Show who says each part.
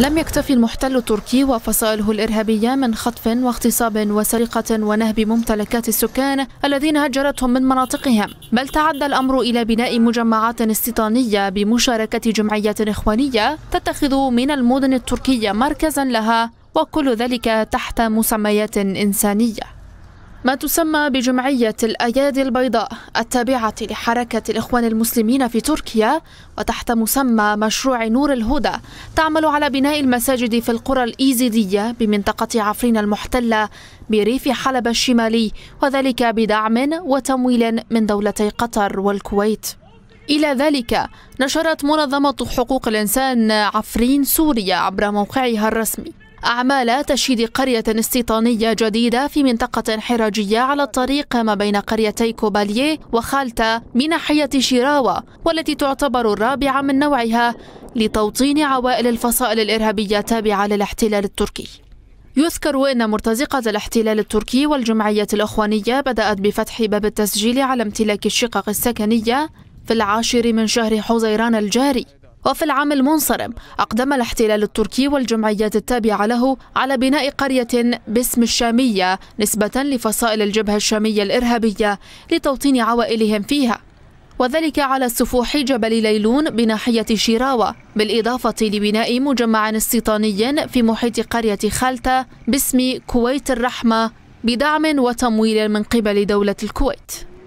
Speaker 1: لم يكتفي المحتل التركي وفصائله الإرهابية من خطف واغتصاب وسرقة ونهب ممتلكات السكان الذين هجرتهم من مناطقهم بل تعدى الأمر إلى بناء مجمعات استيطانية بمشاركة جمعية إخوانية تتخذ من المدن التركية مركزا لها وكل ذلك تحت مسميات إنسانية ما تسمى بجمعية الأيادي البيضاء التابعة لحركة الإخوان المسلمين في تركيا وتحت مسمى مشروع نور الهدى تعمل على بناء المساجد في القرى الإيزيدية بمنطقة عفرين المحتلة بريف حلب الشمالي وذلك بدعم وتمويل من دولتي قطر والكويت إلى ذلك نشرت منظمة حقوق الإنسان عفرين سوريا عبر موقعها الرسمي أعمال تشييد قرية استيطانية جديدة في منطقة حراجية على الطريق ما بين قريتي كوباليه وخالتا من ناحية شيراوة والتي تعتبر الرابعة من نوعها لتوطين عوائل الفصائل الإرهابية التابعة للاحتلال التركي يذكر أن مرتزقة الاحتلال التركي والجمعية الأخوانية بدأت بفتح باب التسجيل على امتلاك الشقق السكنية في العاشر من شهر حزيران الجاري وفي العام المنصرم أقدم الاحتلال التركي والجمعيات التابعة له على بناء قرية باسم الشامية نسبة لفصائل الجبهة الشامية الإرهابية لتوطين عوائلهم فيها وذلك على سفوح جبل ليلون بناحية شيراوة بالإضافة لبناء مجمع استيطاني في محيط قرية خالتة باسم كويت الرحمة بدعم وتمويل من قبل دولة الكويت